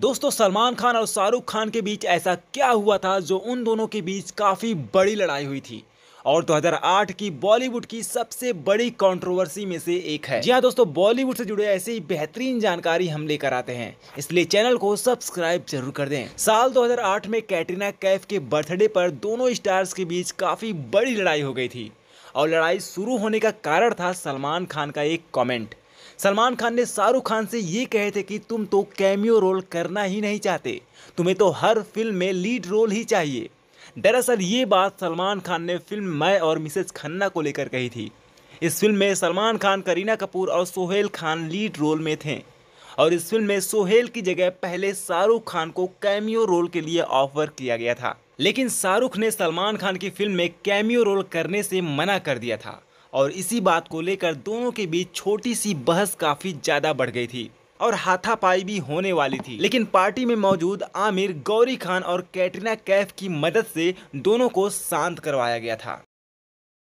दोस्तों सलमान खान और शाहरुख खान के बीच ऐसा क्या हुआ था जो उन दोनों के बीच काफ़ी बड़ी लड़ाई हुई थी और 2008 की बॉलीवुड की सबसे बड़ी कंट्रोवर्सी में से एक है जी हाँ दोस्तों बॉलीवुड से जुड़े ऐसे ही बेहतरीन जानकारी हम लेकर आते हैं इसलिए चैनल को सब्सक्राइब जरूर कर दें साल 2008 में कैटरीना कैफ के बर्थडे पर दोनों स्टार्स के बीच काफ़ी बड़ी लड़ाई हो गई थी और लड़ाई शुरू होने का कारण था सलमान खान का एक कॉमेंट सलमान खान ने शाहरुख खान से ये कहे थे कि तुम तो कैमियो रोल करना ही नहीं चाहते तुम्हें तो हर फिल्म में लीड रोल ही चाहिए दरअसल ये बात सलमान खान ने फिल्म मैं और मिसेज खन्ना को लेकर कही थी इस फिल्म में सलमान खान करीना कपूर और सोहेल खान लीड रोल में थे और इस फिल्म में सोहेल की जगह पहले शाहरुख खान को कैमियो रोल के लिए ऑफर किया गया था लेकिन शाहरुख ने सलमान खान की फिल्म में कैमियो रोल करने से मना कर दिया था और इसी बात को लेकर दोनों के बीच छोटी सी बहस काफ़ी ज़्यादा बढ़ गई थी और हाथापाई भी होने वाली थी लेकिन पार्टी में मौजूद आमिर गौरी खान और कैटरीना कैफ की मदद से दोनों को शांत करवाया गया था